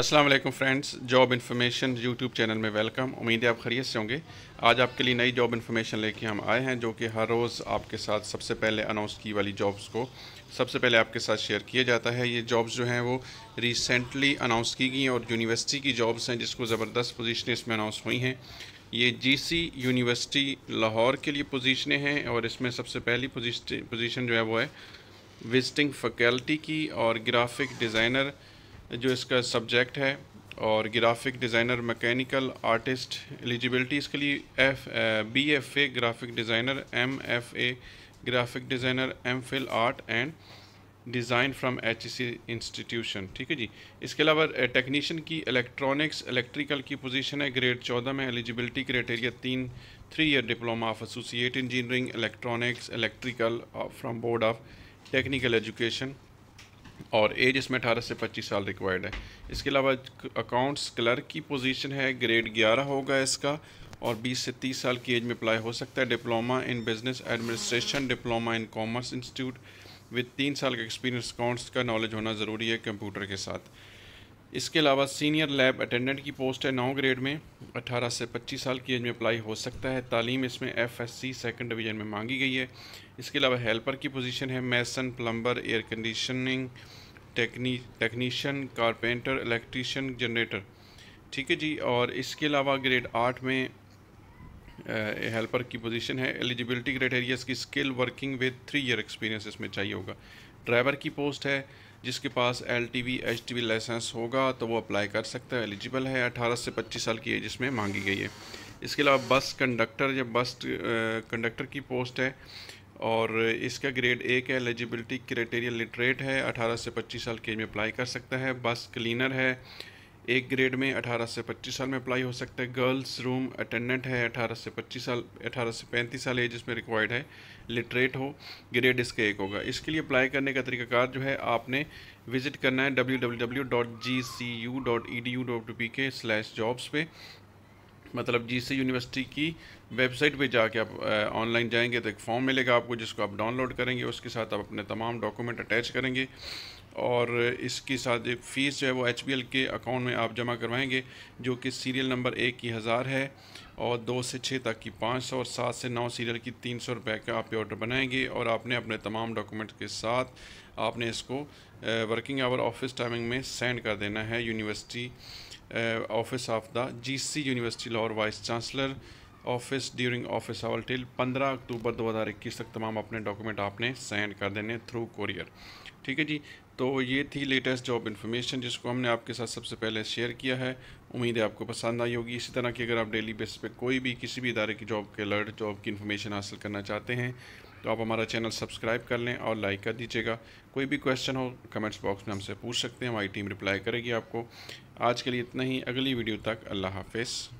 अस्सलाम वालेकुम friends job information YouTube channel में वेलकम उम्मीद है आप खरीद से होंगे आज आपके लिए नई जॉब इन्फॉर्मेशन लेके हम आए हैं जो कि हर रोज़ आपके साथ सबसे पहले अनाउंस की वाली जॉब्स को सबसे पहले आपके साथ शेयर किया जाता है ये जॉब्स जो हैं वो रिसेंटली अनाउंस की गई हैं और यूनिवर्सिटी की जॉब्स हैं जिसको ज़बरदस्त पोजिशनें इसमें अनाउंस हुई हैं ये सी यूनिवर्सिटी लाहौर के लिए पोजिशनें हैं और इसमें सबसे पहली पोजिशन जो है वो है विजिटिंग फैकल्टी की और ग्राफिक डिज़ाइनर जो इसका सब्जेक्ट है और graphic designer mechanical artist eligibility इसके लिए F B F A graphic designer M F A graphic designer M phil art and design from H C institution ठीक है जी इसके अलावा टेक्नीशियन की इलेक्ट्रॉनिक्स इलेक्ट्रिकल की पोजीशन है ग्रेड चौदह में एलिजिबिलिटी क्राइटेरिया तीन three year diploma of associate engineering electronics electrical from board of technical education और एज इसमें अठारह से पच्चीस साल रिक्वायर्ड है इसके अलावा अकाउंट्स क्लर्क की पोजीशन है ग्रेड ग्यारह होगा इसका और बीस से तीस साल की एज में अप्लाई हो सकता है diploma in business administration diploma in commerce institute with तीन साल का एक्सपीरियंस अकाउंट्स का नॉलेज होना ज़रूरी है कंप्यूटर के साथ इसके अलावा सीनियर लैब अटेंडेंट की पोस्ट है नौ ग्रेड में 18 से 25 साल की एज में अप्लाई हो सकता है तालीम इसमें F S C second division में मांगी गई है इसके अलावा हेल्पर की पोजीशन है mason plumber air conditioning techni technician carpenter electrician generator ठीक है जी और इसके अलावा ग्रेड आठ में हेल्पर की पोजीशन है एलिजिबिलिटी क्राइटेरिया की skill working with three year experience इसमें चाहिए होगा ड्राइवर की पोस्ट है जिसके पास L T V H T V licence होगा तो वो अप्लाई कर सकता है एलिजिबल है अठारह से पच्चीस साल की एज इसमें मांगी गई है इसके अलावा बस कंडक्टर या बस कंडक्टर की पोस्ट है और इसका ग्रेड ए का एलिजिबिलिटी क्राइटेरिया लिटरेट है 18 से 25 साल की एज में अप्लाई कर सकता है बस क्लीनर है एक ग्रेड में 18 से 25 साल में अप्लाई हो सकता है गर्ल्स रूम अटेंडेंट है 18 से 25 साल 18 से 35 साल एज इसमें रिक्वायर्ड है लिटरेट हो ग्रेड इसके एक होगा इसके लिए अप्लाई करने का तरीकाकार जो है आपने विजिट करना है के स्लैश जॉब्स पे मतलब जी सी यूनिवर्सिटी की वेबसाइट पे जाके आप ऑनलाइन जाएंगे तो एक फॉर्म मिलेगा आपको जिसको आप डाउनलोड करेंगे उसके साथ आप अपने तमाम डॉक्यूमेंट अटैच करेंगे और इसके साथ फ़ीस जो है वो एच के अकाउंट में आप जमा करवाएंगे जो कि सीरियल नंबर एक की हज़ार है और दो से छः तक की पाँच सौ और सात से नौ सीरियल की तीन सौ रुपये का आप ऑर्डर बनाएंगे और आपने अपने तमाम डॉक्यूमेंट के साथ आपने इसको वर्किंग आवर ऑफिस टाइमिंग में सेंड कर देना है university office of the G university Lahore vice chancellor office during office hour till 15 October 2021 तक तमाम अपने डॉक्यूमेंट आपने सेंड कर देने थ्रू कोरियर ठीक है जी तो ये थी लेटेस्ट जॉब इन्फॉर्मेशन जिसको हमने आपके साथ सबसे पहले शेयर किया है उम्मीद है आपको पसंद आई होगी इसी तरह की अगर आप डेली बेस पे कोई भी किसी भी इदारे की जॉब के अलर्ट जॉब की इन्फॉर्मेशन हासिल करना चाहते हैं तो आप हमारा चैनल सब्सक्राइब कर लें और लाइक कर दीजिएगा कोई भी क्वेश्चन हो कमेंट्स बॉक्स में हमसे पूछ सकते हैं हमारी टीम रिप्लाई करेगी आपको आज के लिए इतना ही अगली वीडियो तक अल्लाह हाफिज़